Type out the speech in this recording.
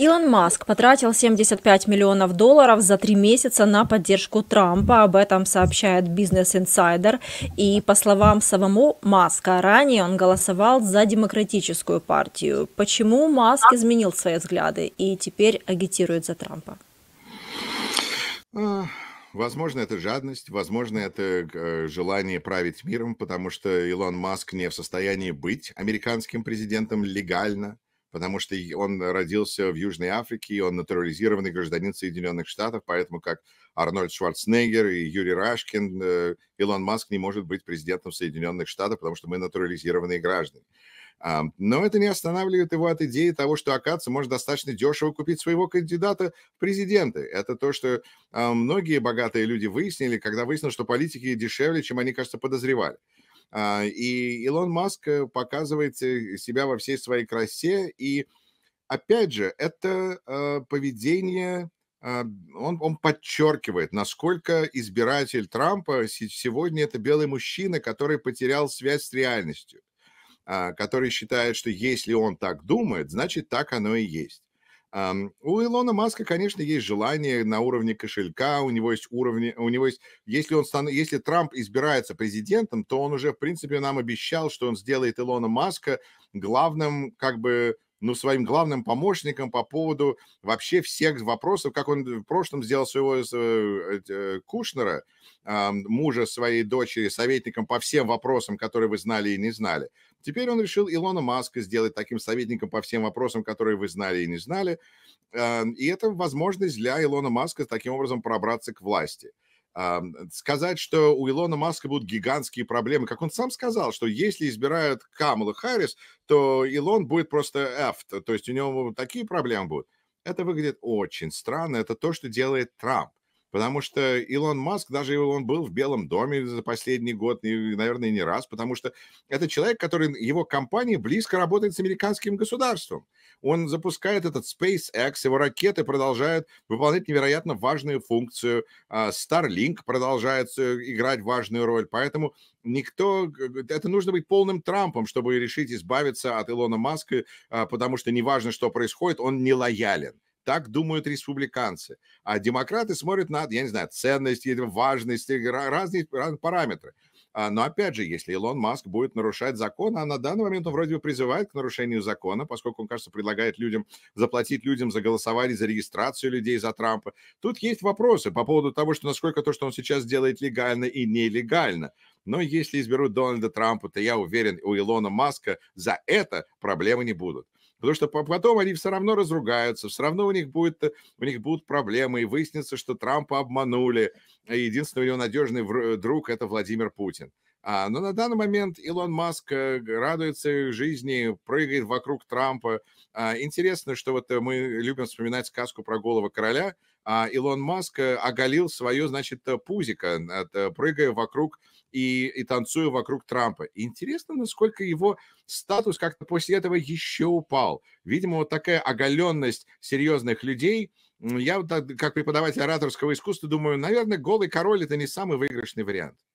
Илон Маск потратил 75 миллионов долларов за три месяца на поддержку Трампа. Об этом сообщает Business Insider. И по словам самого Маска, ранее он голосовал за демократическую партию. Почему Маск изменил свои взгляды и теперь агитирует за Трампа? А, возможно, это жадность, возможно, это э, желание править миром, потому что Илон Маск не в состоянии быть американским президентом легально потому что он родился в Южной Африке, он натурализированный гражданин Соединенных Штатов, поэтому как Арнольд Шварценеггер и Юрий Рашкин, э, Илон Маск не может быть президентом Соединенных Штатов, потому что мы натурализированные граждане. А, но это не останавливает его от идеи того, что, оказывается, можно достаточно дешево купить своего кандидата в президенты. Это то, что а, многие богатые люди выяснили, когда выяснилось, что политики дешевле, чем они, кажется, подозревали. А, и Илон Маск э, показывает э, себя во всей своей красе. И опять же, это э, поведение а, он, он подчеркивает, насколько избиратель Трампа сегодня это белый мужчина, который потерял связь с реальностью, а, который считает, что если он так думает, значит так оно и есть. У Илона Маска, конечно, есть желание на уровне кошелька, у него есть уровни, у него есть, если он стан, если Трамп избирается президентом, то он уже, в принципе, нам обещал, что он сделает Илона Маска главным, как бы, ну, своим главным помощником по поводу вообще всех вопросов, как он в прошлом сделал своего э, э, Кушнера, а, мужа своей дочери, советником по всем вопросам, которые вы знали и не знали. Теперь он решил Илона Маска сделать таким советником по всем вопросам, которые вы знали и не знали. А, и это возможность для Илона Маска таким образом пробраться к власти – Сказать, что у Илона Маска будут гигантские проблемы, как он сам сказал, что если избирают Камала Харрис, то Илон будет просто F, то есть у него такие проблемы будут. Это выглядит очень странно, это то, что делает Трамп. Потому что Илон Маск, даже он был в Белом доме за последний год, наверное, не раз, потому что это человек, который, его компания близко работает с американским государством. Он запускает этот SpaceX, его ракеты продолжают выполнять невероятно важную функцию. А, Starlink продолжает э, играть важную роль. Поэтому никто... Это нужно быть полным Трампом, чтобы решить избавиться от Илона Маска, а, потому что неважно, что происходит, он не лоялен. Так думают республиканцы. А демократы смотрят на, я не знаю, ценности, важность, разные, разные параметры. А, но опять же, если Илон Маск будет нарушать закон, а на данный момент он вроде бы призывает к нарушению закона, поскольку он, кажется, предлагает людям заплатить людям за голосование, за регистрацию людей за Трампа. Тут есть вопросы по поводу того, что насколько то, что он сейчас делает легально и нелегально. Но если изберут Дональда Трампа, то я уверен, у Илона Маска за это проблемы не будут. Потому что потом они все равно разругаются, все равно у них, будет, э, у них будут проблемы, и выяснится, что Трампа обманули. И а единственный у него надежный э, друг – это Владимир Путин. А, но на данный момент Илон Маск э, радуется жизни, прыгает вокруг Трампа. А, интересно, что вот мы любим вспоминать сказку про голого короля, а Илон Маск э, оголил свое, значит, э, пузико, э, прыгая вокруг и, и танцую вокруг Трампа. интересно, насколько его статус как-то после этого еще упал. Видимо, вот такая оголенность серьезных людей. Я, как преподаватель ораторского искусства, думаю, наверное, голый король – это не самый выигрышный вариант.